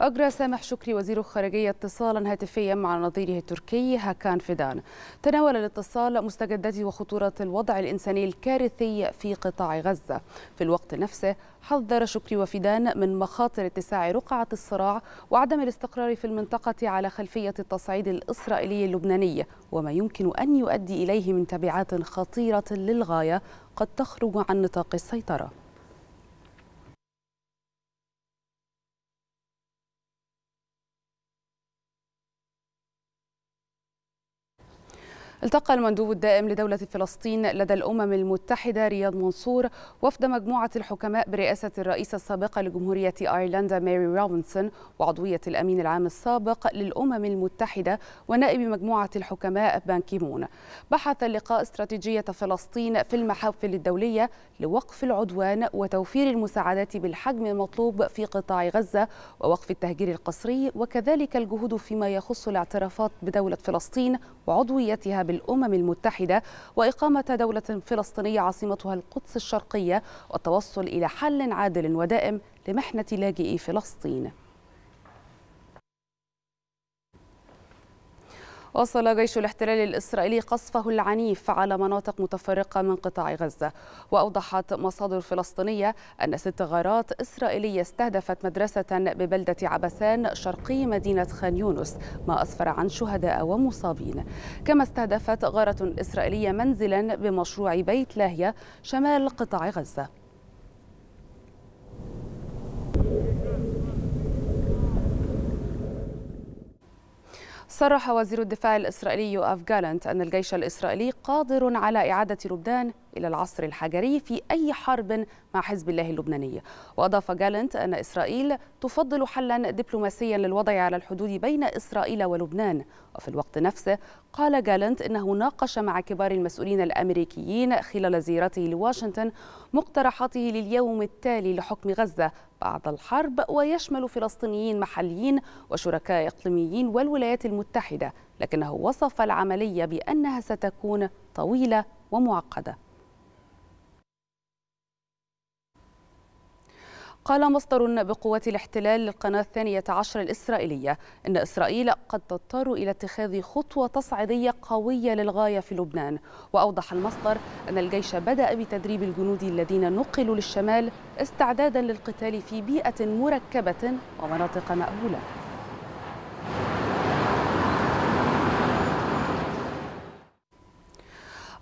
أجرى سامح شكري وزير الخارجية اتصالا هاتفيا مع نظيره التركي هاكان فيدان تناول الاتصال مستجدات وخطورة الوضع الإنساني الكارثي في قطاع غزة في الوقت نفسه حذر شكري وفيدان من مخاطر اتساع رقعة الصراع وعدم الاستقرار في المنطقة على خلفية التصعيد الإسرائيلي اللبناني وما يمكن أن يؤدي إليه من تبعات خطيرة للغاية قد تخرج عن نطاق السيطرة التقى المندوب الدائم لدولة فلسطين لدى الأمم المتحدة رياض منصور وفد مجموعة الحكماء برئاسة الرئيسة السابقة لجمهورية أيرلندا ماري روبنسون وعضوية الأمين العام السابق للأمم المتحدة ونائب مجموعة الحكماء بانكيمون بحث اللقاء استراتيجية فلسطين في المحافل الدولية لوقف العدوان وتوفير المساعدات بالحجم المطلوب في قطاع غزة ووقف التهجير القسري وكذلك الجهود فيما يخص الاعترافات بدولة فلسطين وعضويتها بالأمم المتحدة وإقامة دولة فلسطينية عاصمتها القدس الشرقية والتوصل إلى حل عادل ودائم لمحنة لاجئي فلسطين واصل جيش الاحتلال الإسرائيلي قصفه العنيف على مناطق متفرقة من قطاع غزة وأوضحت مصادر فلسطينية أن ست غارات إسرائيلية استهدفت مدرسة ببلدة عبسان شرقي مدينة خان يونس ما أسفر عن شهداء ومصابين كما استهدفت غارة إسرائيلية منزلا بمشروع بيت لاهيا شمال قطاع غزة صرح وزير الدفاع الإسرائيلي يوآف جالنت أن الجيش الإسرائيلي قادر على إعادة لبنان إلى العصر الحجري في أي حرب مع حزب الله اللبناني وأضاف جالنت أن إسرائيل تفضل حلا دبلوماسيا للوضع على الحدود بين إسرائيل ولبنان وفي الوقت نفسه قال جالنت أنه ناقش مع كبار المسؤولين الأمريكيين خلال زيارته لواشنطن مقترحاته لليوم التالي لحكم غزة بعد الحرب ويشمل فلسطينيين محليين وشركاء إقليميين والولايات المتحدة لكنه وصف العملية بأنها ستكون طويلة ومعقدة قال مصدر بقوة الاحتلال للقناة الثانية عشر الإسرائيلية إن إسرائيل قد تضطر إلى اتخاذ خطوة تصعيدية قوية للغاية في لبنان وأوضح المصدر أن الجيش بدأ بتدريب الجنود الذين نقلوا للشمال استعدادا للقتال في بيئة مركبة ومناطق مأهولة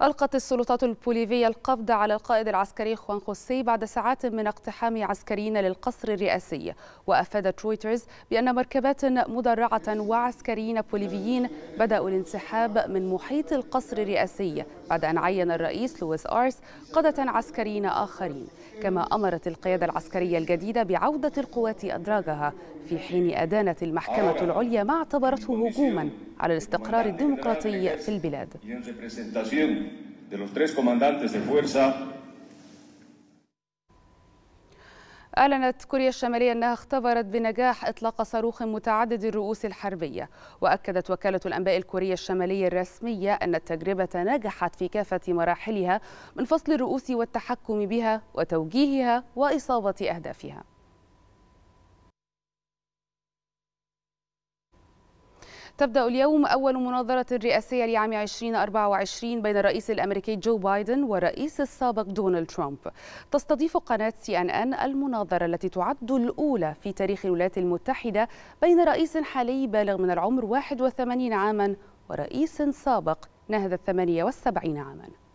ألقت السلطات البوليفية القبض على القائد العسكري خوان خوسي بعد ساعات من اقتحام عسكريين للقصر الرئاسي وأفادت رويترز بأن مركبات مدرعة وعسكريين بوليفيين بدأوا الانسحاب من محيط القصر الرئاسي بعد أن عين الرئيس لويس آرس قادة عسكريين آخرين كما أمرت القيادة العسكرية الجديدة بعودة القوات أدراجها في حين أدانت المحكمة العليا ما اعتبرته هجوما على الاستقرار الديمقراطي في البلاد أعلنت كوريا الشمالية أنها اختبرت بنجاح إطلاق صاروخ متعدد الرؤوس الحربية وأكدت وكالة الأنباء الكورية الشمالية الرسمية أن التجربة نجحت في كافة مراحلها من فصل الرؤوس والتحكم بها وتوجيهها وإصابة أهدافها تبدأ اليوم أول مناظرة رئاسية لعام 2024 بين الرئيس الأمريكي جو بايدن والرئيس السابق دونالد ترامب تستضيف قناة سي أن أن المناظرة التي تعد الأولى في تاريخ الولايات المتحدة بين رئيس حالي بالغ من العمر 81 عاما ورئيس سابق نهز الثمانية والسبعين عاماً